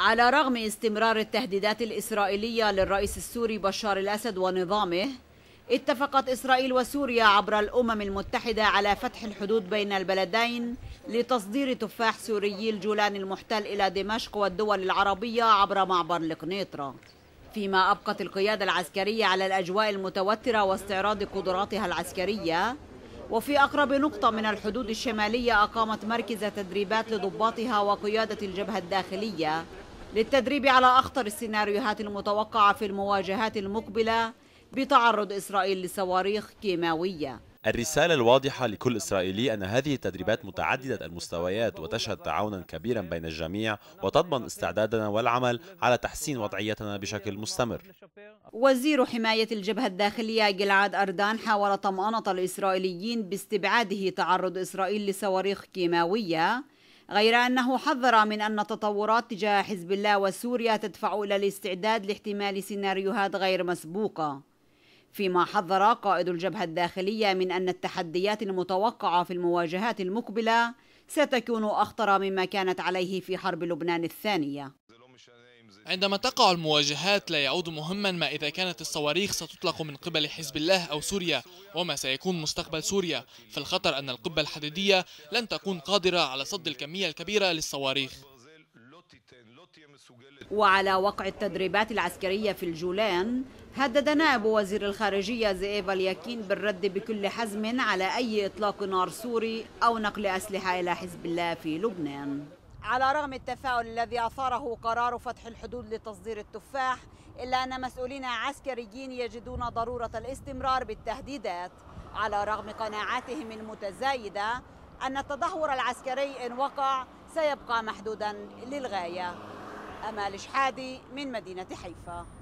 على رغم استمرار التهديدات الإسرائيلية للرئيس السوري بشار الأسد ونظامه اتفقت إسرائيل وسوريا عبر الأمم المتحدة على فتح الحدود بين البلدين لتصدير تفاح سوريي الجولان المحتل إلى دمشق والدول العربية عبر معبر القنيطرة فيما أبقت القيادة العسكرية على الأجواء المتوترة واستعراض قدراتها العسكرية وفي أقرب نقطة من الحدود الشمالية أقامت مركز تدريبات لضباطها وقيادة الجبهة الداخلية للتدريب على أخطر السيناريوهات المتوقعة في المواجهات المقبلة بتعرض إسرائيل لصواريخ كيماوية الرسالة الواضحة لكل إسرائيلي أن هذه التدريبات متعددة المستويات وتشهد تعاونا كبيرا بين الجميع وتضمن استعدادنا والعمل على تحسين وضعيتنا بشكل مستمر وزير حماية الجبهة الداخلية جلعاد أردان حاول طمأنة الإسرائيليين باستبعاده تعرض إسرائيل لصواريخ كيماوية غير أنه حذر من أن تطورات تجاه حزب الله وسوريا تدفع إلى الاستعداد لاحتمال سيناريوهات غير مسبوقة فيما حذر قائد الجبهة الداخلية من أن التحديات المتوقعة في المواجهات المقبلة ستكون أخطر مما كانت عليه في حرب لبنان الثانية عندما تقع المواجهات لا يعود مهما ما إذا كانت الصواريخ ستطلق من قبل حزب الله أو سوريا وما سيكون مستقبل سوريا فالخطر أن القبة الحديدية لن تكون قادرة على صد الكمية الكبيرة للصواريخ وعلى وقع التدريبات العسكرية في الجولان هدد نائب وزير الخارجية زئيف الياكين بالرد بكل حزم على أي إطلاق نار سوري أو نقل أسلحة إلى حزب الله في لبنان على رغم التفاعل الذي أثاره قرار فتح الحدود لتصدير التفاح إلا أن مسؤولين عسكريين يجدون ضرورة الاستمرار بالتهديدات على رغم قناعاتهم المتزايدة أن التدهور العسكري إن وقع سيبقى محدودا للغاية أمال شحادي من مدينة حيفا